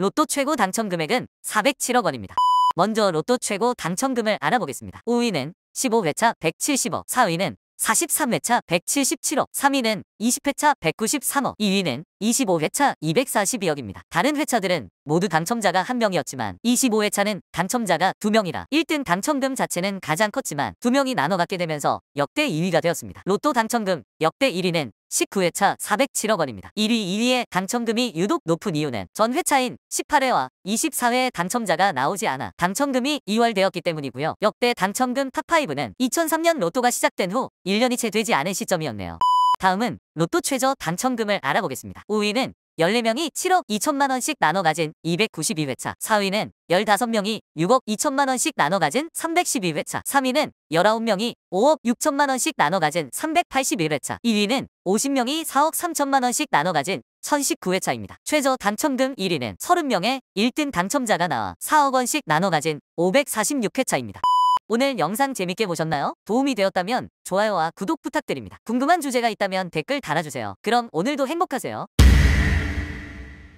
로또 최고 당첨 금액은 407억 원입니다. 먼저 로또 최고 당첨금을 알아보겠습니다. 5위는 15회차 170억, 4위는 43회차 177억, 3위는 20회차 193억, 2위는 25회차 242억입니다. 다른 회차들은 모두 당첨자가 1명이었지만 25회차는 당첨자가 2명이라 1등 당첨금 자체는 가장 컸지만 2명이 나눠 갖게 되면서 역대 2위가 되었습니다. 로또 당첨금 역대 1위는 19회차 407억 원입니다. 1위 2위의 당첨금이 유독 높은 이유는 전 회차인 18회와 24회의 당첨자가 나오지 않아 당첨금이 이월되었기 때문이고요. 역대 당첨금 탑5는 2003년 로또가 시작된 후 1년이 채 되지 않은 시점이었네요. 다음은 로또 최저 당첨금을 알아보겠습니다. 5위는 14명이 7억 2천만 원씩 나눠 가진 292회차. 4위는 15명이 6억 2천만 원씩 나눠 가진 312회차. 3위는 19명이 5억 6천만 원씩 나눠 가진 381회차. 2위는 50명이 4억 3천만 원씩 나눠 가진 1019회차입니다. 최저 당첨금 1위는 30명의 1등 당첨자가 나와 4억 원씩 나눠 가진 546회차입니다. 오늘 영상 재밌게 보셨나요? 도움이 되었다면 좋아요와 구독 부탁드립니다. 궁금한 주제가 있다면 댓글 달아주세요. 그럼 오늘도 행복하세요.